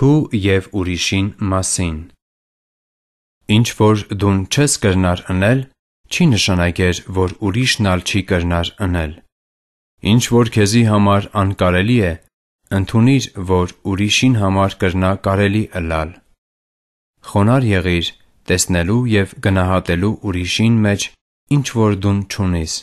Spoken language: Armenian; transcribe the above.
քու և ուրիշին մասին։ Ինչ որ դուն չես կրնար ընել, չի նշանակեր, որ ուրիշն ալ չի կրնար ընել։ Ինչ որ քեզի համար անկարելի է, ընդունիր, որ ուրիշին համար կրնա կարելի ըլլալ։ Խոնար եղիր տեսնելու եւ գնահատելու ուրիշին մեջ ինչ որ դուն չունիս։